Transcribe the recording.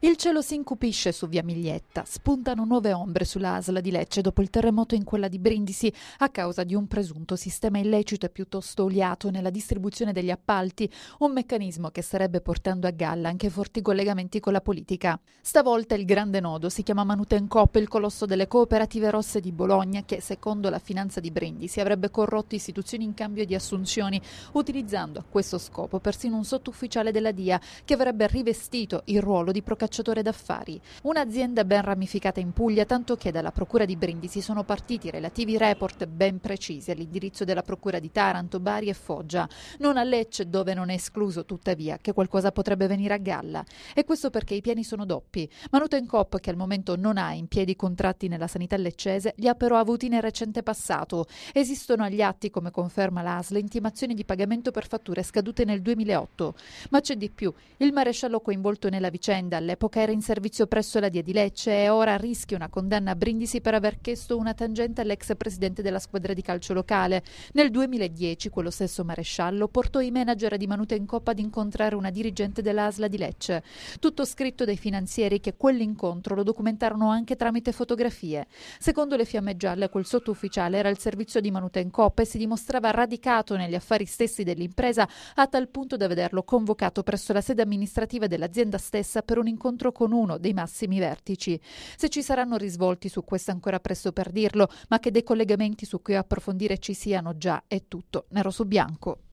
Il cielo si incupisce su via Miglietta, spuntano nuove ombre sulla Asla di Lecce dopo il terremoto in quella di Brindisi a causa di un presunto sistema illecito e piuttosto oliato nella distribuzione degli appalti, un meccanismo che starebbe portando a galla anche forti collegamenti con la politica. Stavolta il grande nodo si chiama Manutencoop, il colosso delle cooperative rosse di Bologna che secondo la finanza di Brindisi avrebbe corrotto istituzioni in cambio di assunzioni, utilizzando a questo scopo persino un sottufficiale della DIA che avrebbe rivestito il ruolo di procacciatore cacciatore d'affari. Un'azienda ben ramificata in Puglia, tanto che dalla Procura di Brindisi sono partiti relativi report ben precisi all'indirizzo della Procura di Taranto, Bari e Foggia. Non a Lecce, dove non è escluso, tuttavia, che qualcosa potrebbe venire a galla. E questo perché i piani sono doppi. Manutencoop, che al momento non ha in piedi contratti nella sanità leccese, li ha però avuti nel recente passato. Esistono agli atti, come conferma l'ASL, intimazioni di pagamento per fatture scadute nel 2008. Ma c'è di più. Il maresciallo coinvolto nella vicenda, all'epoca all'epoca era in servizio presso la DIA di Lecce e ora rischia una condanna a Brindisi per aver chiesto una tangente all'ex presidente della squadra di calcio locale. Nel 2010 quello stesso maresciallo portò i manager di Manute in Coppa ad incontrare una dirigente dell'ASLA di Lecce. Tutto scritto dai finanzieri che quell'incontro lo documentarono anche tramite fotografie. Secondo le fiamme gialle quel sottufficiale era il servizio di Manute in Coppa e si dimostrava radicato negli affari stessi dell'impresa a tal punto da vederlo convocato presso la sede amministrativa dell'azienda stessa per un incontro incontro con uno dei massimi vertici. Se ci saranno risvolti su questo ancora presto per dirlo, ma che dei collegamenti su cui approfondire ci siano già è tutto nero su bianco.